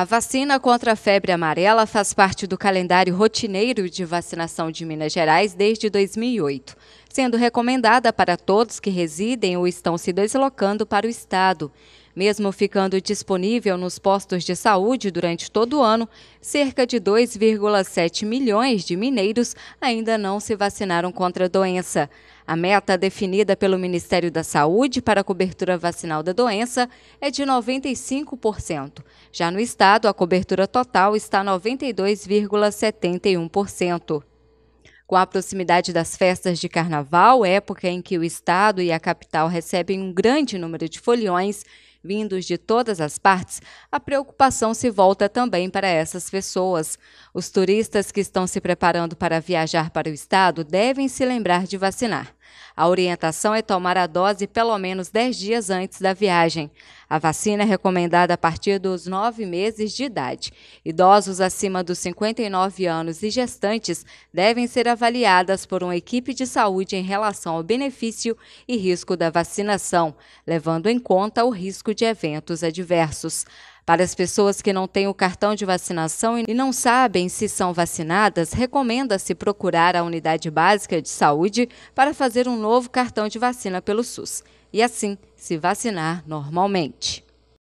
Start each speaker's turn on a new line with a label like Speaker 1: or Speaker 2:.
Speaker 1: A vacina contra a febre amarela faz parte do calendário rotineiro de vacinação de Minas Gerais desde 2008, sendo recomendada para todos que residem ou estão se deslocando para o estado. Mesmo ficando disponível nos postos de saúde durante todo o ano, cerca de 2,7 milhões de mineiros ainda não se vacinaram contra a doença. A meta definida pelo Ministério da Saúde para a cobertura vacinal da doença é de 95%. Já no estado, a cobertura total está 92,71%. Com a proximidade das festas de carnaval, época em que o estado e a capital recebem um grande número de foliões, vindos de todas as partes, a preocupação se volta também para essas pessoas. Os turistas que estão se preparando para viajar para o estado devem se lembrar de vacinar. A orientação é tomar a dose pelo menos 10 dias antes da viagem. A vacina é recomendada a partir dos 9 meses de idade. Idosos acima dos 59 anos e gestantes devem ser avaliadas por uma equipe de saúde em relação ao benefício e risco da vacinação, levando em conta o risco de eventos adversos. Para as pessoas que não têm o cartão de vacinação e não sabem se são vacinadas, recomenda-se procurar a unidade básica de saúde para fazer um novo cartão de vacina pelo SUS e assim se vacinar normalmente.